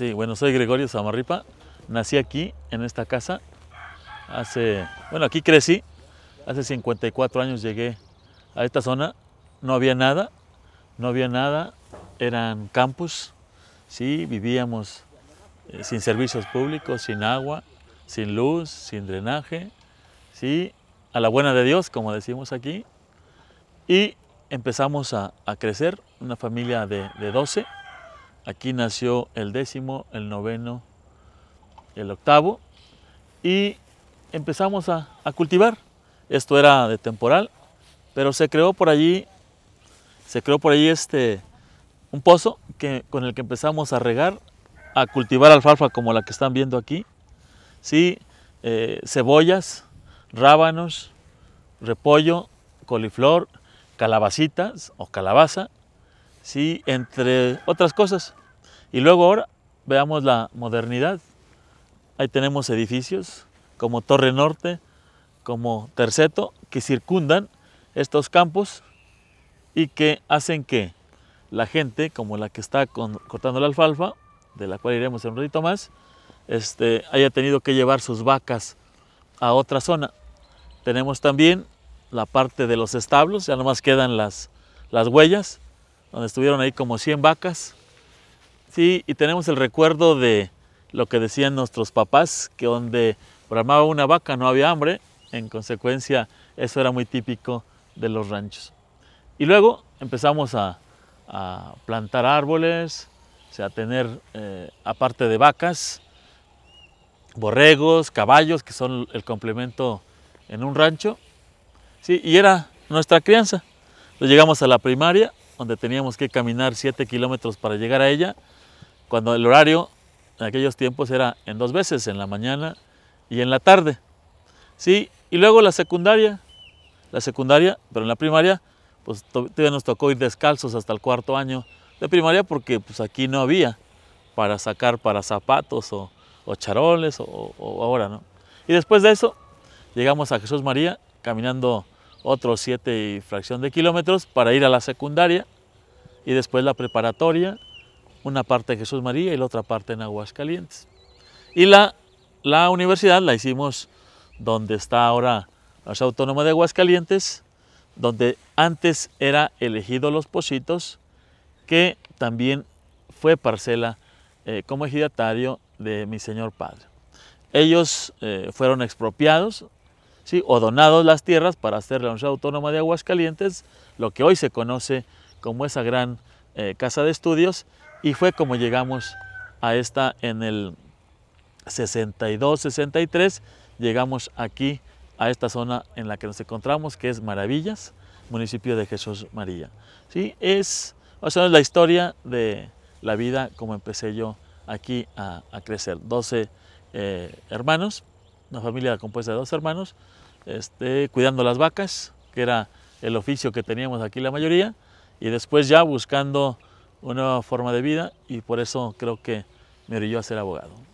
Sí, bueno, soy Gregorio Zamarripa, nací aquí, en esta casa, hace, bueno, aquí crecí, hace 54 años llegué a esta zona, no había nada, no había nada, eran campus, sí, vivíamos eh, sin servicios públicos, sin agua, sin luz, sin drenaje, sí, a la buena de Dios, como decimos aquí, y empezamos a, crecer, una familia de, de 12, Aquí nació el décimo, el noveno, el octavo y empezamos a, cultivar. Esto era de temporal, pero se creó por allí, se creó por allí este, un pozo que, con el que empezamos a regar, a cultivar alfalfa como la que están viendo aquí, ¿sí? Eh, cebollas, rábanos, repollo, coliflor, calabacitas o calabaza ¿sí? entre otras cosas. Y luego ahora veamos la modernidad. Ahí tenemos edificios como Torre Norte, como Terceto, que circundan estos campos y que hacen que la gente, como la que está cortando la alfalfa, de la cual iremos en un ratito más, este, haya tenido que llevar sus vacas a otra zona. Tenemos también la parte de los establos, ya nomás quedan las, las huellas, donde estuvieron ahí como 100 vacas. Sí, y tenemos el recuerdo de lo que decían nuestros papás, que donde bramaba una vaca no había hambre, en consecuencia eso era muy típico de los ranchos. Y luego empezamos a, plantar árboles, o sea, a tener, eh, aparte de vacas, borregos, caballos, que son el complemento en un rancho. Sí, y era nuestra crianza. Entonces llegamos a la primaria donde teníamos que caminar 7 kilómetros para llegar a ella, cuando el horario en aquellos tiempos era en dos veces, en la mañana y en la tarde. ¿Sí? Y luego la secundaria, la secundaria, pero en la primaria, pues todavía nos tocó ir descalzos hasta el cuarto año de primaria porque pues aquí no había para sacar para zapatos o, charoles o, ahora, ¿no? Y después de eso llegamos a Jesús María caminando otros siete y fracción de kilómetros para ir a la secundaria y después la preparatoria, una parte en Jesús María y la otra parte en Aguascalientes. Y la, la universidad la hicimos donde está ahora la Autónoma de Aguascalientes, donde antes era elegido Los Positos, que también fue parcela eh, como ejidatario de mi señor padre. Ellos eh, fueron expropiados ¿sí? o donados las tierras para hacer la Universidad Autónoma de Aguascalientes, lo que hoy se conoce como esa gran eh, casa de estudios y fue como llegamos a esta en el 62-63, llegamos aquí a esta zona en la que nos encontramos, que es Maravillas, municipio de Jesús María. ¿Sí? Es, o la historia de la vida como empecé yo aquí a, crecer. 12 eh, hermanos, una familia compuesta de dos hermanos, este, cuidando las vacas, que era el oficio que teníamos aquí la mayoría, y después ya buscando una nueva forma de vida y por eso creo que me orilló a ser abogado.